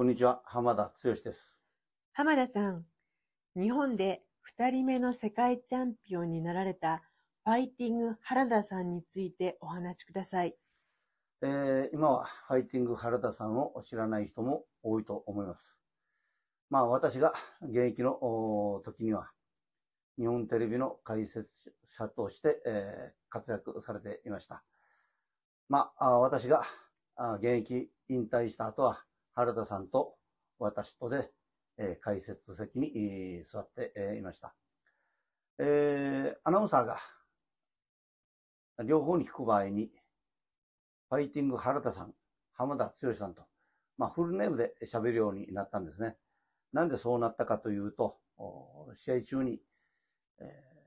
こんにちは、浜田剛です。浜田さん、日本で2人目の世界チャンピオンになられたファイティング原田さんについてお話しください。えー、今はファイティング原田さんを知らない人も多いと思います。まあ私が現役の時には日本テレビの解説者として、えー、活躍されていました。まあ私が現役引退した後は原田さんと私とで、えー、解説席に、えー、座って、えー、いました。えー、アナウンサーが両方に聞く場合に、ファイティング原田さん、浜田剛さんと、まあ、フルネームで喋るようになったんですね。なんでそうなったかというと、試合中に、え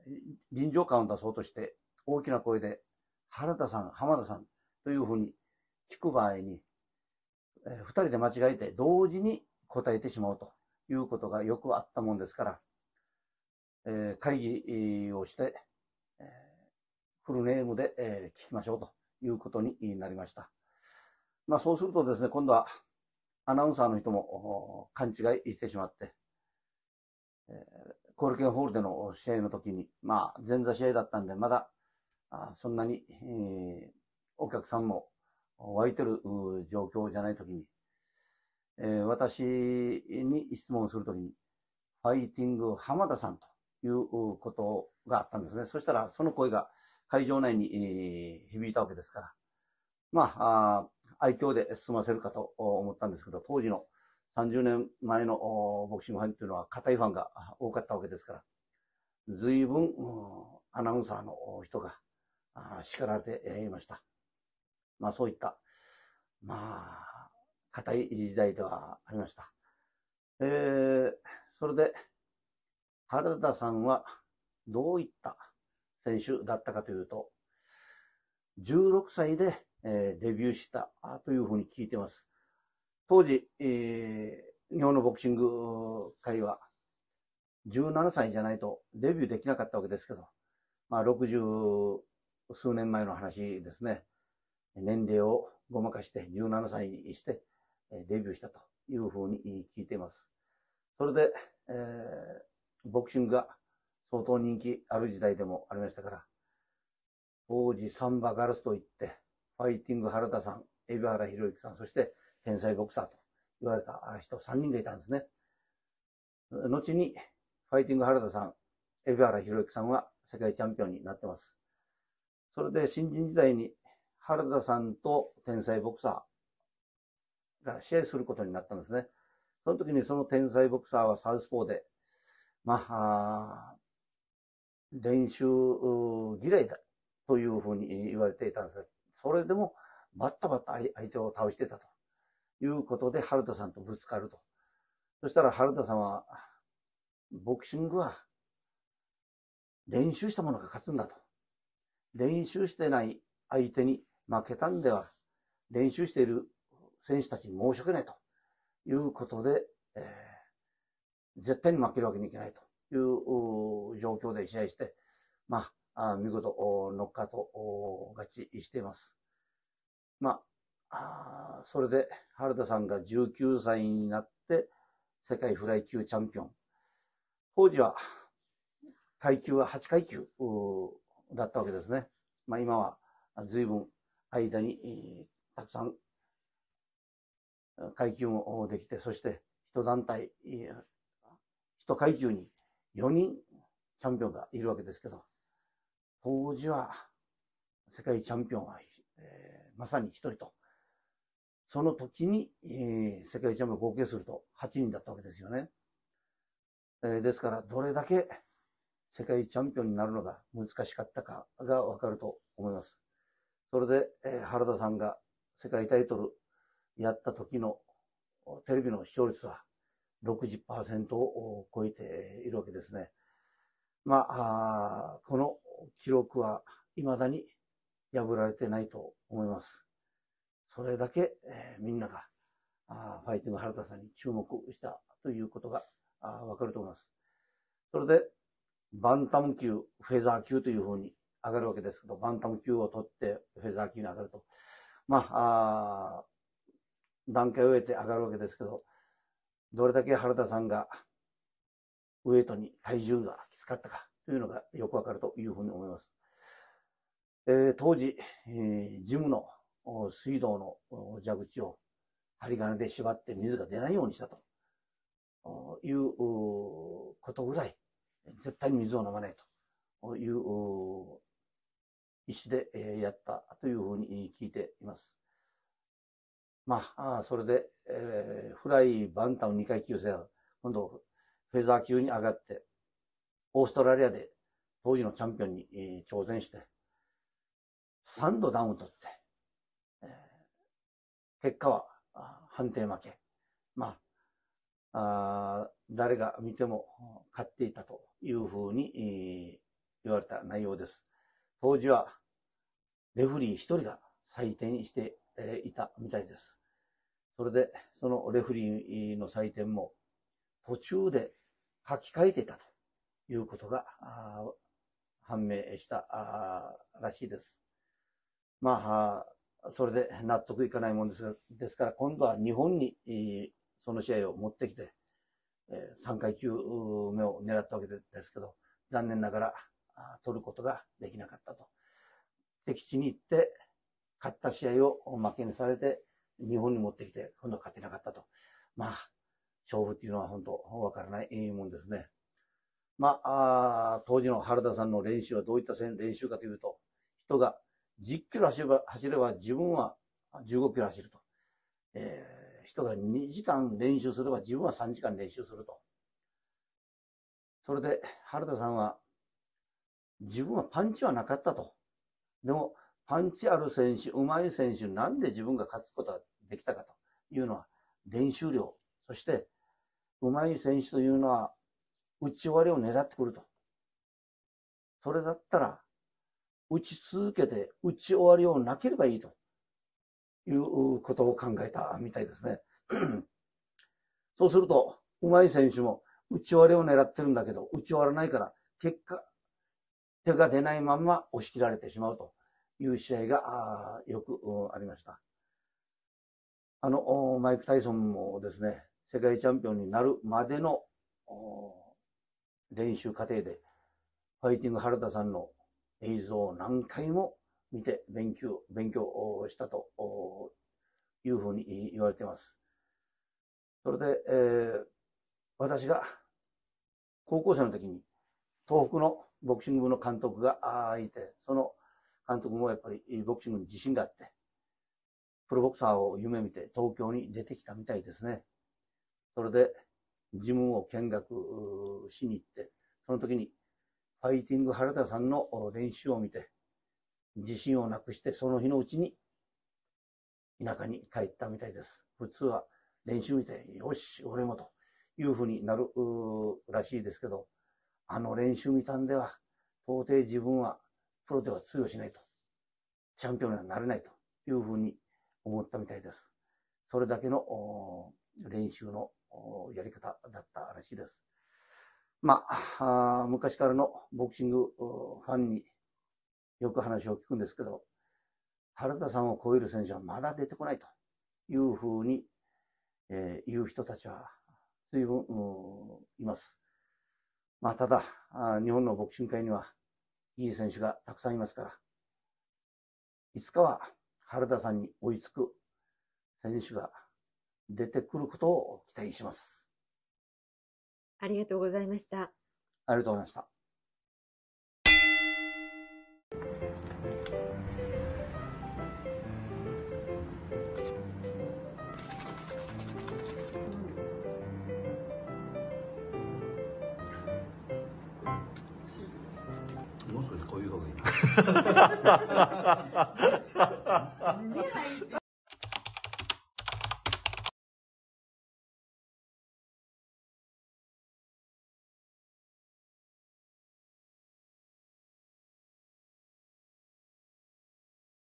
ー、臨場感を出そうとして、大きな声で、原田さん、浜田さんというふうに聞く場合に、え人で間違えて同時に答えてしまうということがよくあったもんですから、えー、会議をして、えー、フルネームで、えー、聞きましょうということになりました。まあそうするとですね、今度はアナウンサーの人も勘違いしてしまって、えー、コールケンホールでの試合の時に、まあ前座試合だったんで、まだあそんなに、えー、お客さんも湧いてる状況じゃないときに、えー、私に質問するときに、ファイティング浜田さんということがあったんですね。そしたら、その声が会場内に、えー、響いたわけですから、まあ、あ愛嬌で済ませるかと思ったんですけど、当時の30年前のボクシングファンというのは固いファンが多かったわけですから、随分、アナウンサーの人が叱られていました。まあそういった、まあ、硬い時代ではありました。えー、それで、原田さんはどういった選手だったかというと、16歳で、えー、デビューしたというふうに聞いてます。当時、えー、日本のボクシング界は17歳じゃないとデビューできなかったわけですけど、まあ60数年前の話ですね。年齢をごまかして17歳にしてデビューしたというふうに聞いています。それで、えー、ボクシングが相当人気ある時代でもありましたから、当時サンバガルスといって、ファイティング原田さん、海老原博之さん、そして天才ボクサーと言われた人3人がいたんですね。後に、ファイティング原田さん、海老原博之さんは世界チャンピオンになってます。それで新人時代に原田さんと天才ボクサーが試合することになったんですね。その時にその天才ボクサーはサウスポーで、まあ、練習嫌いだというふうに言われていたんですね。それでもバッタバッタ相手を倒してたということで原田さんとぶつかると。そしたら原田さんは、ボクシングは練習したものが勝つんだと。練習してない相手に負けたんでは練習している選手たちに申し訳ないということで、えー、絶対に負けるわけにいけないという状況で試合して、まあ、見事、ノッカーと勝ちしています。まあ、それで原田さんが19歳になって世界フライ級チャンピオン。当時は階級は8階級だったわけですね。まあ今は随分間に、たくさん階級もできて、そして一団体、一階級に4人チャンピオンがいるわけですけど、当時は世界チャンピオンは、えー、まさに一人と。その時に、えー、世界チャンピオン合計すると8人だったわけですよね。えー、ですから、どれだけ世界チャンピオンになるのが難しかったかがわかると思います。それで、え原田さんが世界タイトルやった時のテレビの視聴率は60%を超えているわけですね。まあ、この記録は未だに破られてないと思います。それだけ、えみんながあファイティング原田さんに注目したということがわかると思います。それで、バンタム級、フェザー級というふうに上がるわけですけど、バンタム級を取ってフェザー級に上がると。まあ、あ段階を得て上がるわけですけど、どれだけ原田さんがウエイトに体重がきつかったかというのがよくわかるというふうに思います。えー、当時、えー、ジムの水道の蛇口を針金で縛って水が出ないようにしたということぐらい、絶対に水を飲まないという石で、えやったというふうに聞いています。まあ、それで、えー、フライ、バンタン2階級制覇、今度、フェザー級に上がって、オーストラリアで当時のチャンピオンに、え挑戦して、3度ダウン取って、えー、結果は判定負け。まあ、あ誰が見ても勝っていたというふうに、言われた内容です。当時はレフリー一人が採点していたみたいです。それで、そのレフリーの採点も途中で書き換えていたということが判明したらしいです。まあ、それで納得いかないもんですが、ですから今度は日本にその試合を持ってきて、3回級目を狙ったわけですけど、残念ながら取ることができなかったと。敵地に行って、勝った試合を負けにされて、日本に持ってきて、今度は勝てなかったと。まあ、勝負っていうのは本当、わからないもんですね。まあ、あ当時の原田さんの練習はどういった練習かというと、人が10キロ走れば走れば自分は15キロ走ると。えー、人が2時間練習すれば自分は3時間練習すると。それで、原田さんは自分はパンチはなかったと。でも、パンチある選手、うまい選手、なんで自分が勝つことができたかというのは、練習量、そして、うまい選手というのは、打ち終わりを狙ってくると。それだったら、打ち続けて、打ち終わりをなければいいということを考えたみたいですね。そうすると、うまい選手も、打ち終わりを狙ってるんだけど、打ち終わらないから、結果、手が出ないまんま押し切られてしまうという試合がよくありました。あの、マイク・タイソンもですね、世界チャンピオンになるまでの練習過程で、ファイティング原田さんの映像を何回も見て勉強、勉強したというふうに言われています。それで、えー、私が高校生の時に東北のボクシング部の監督がいて、その監督もやっぱりボクシングに自信があって、プロボクサーを夢見て東京に出てきたみたいですね。それで、自分を見学しに行って、その時に、ファイティング原田さんの練習を見て、自信をなくして、その日のうちに、田舎に帰ったみたいです。普通は練習見て、よし、俺もというふうになるらしいですけど、あの練習見たんでは、到底自分はプロでは通用しないと。チャンピオンにはなれないというふうに思ったみたいです。それだけの練習のやり方だったらしいです。まああ、昔からのボクシングファンによく話を聞くんですけど、原田さんを超える選手はまだ出てこないというふうに、えー、言う人たちは随分、います。まあ、ただ、日本のボクシング界には、いい選手がたくさんいますから、いつかは原田さんに追いつく選手が出てくることを期待します。ありがとうございました。ありがとうございました。もう少しこういう方がいい。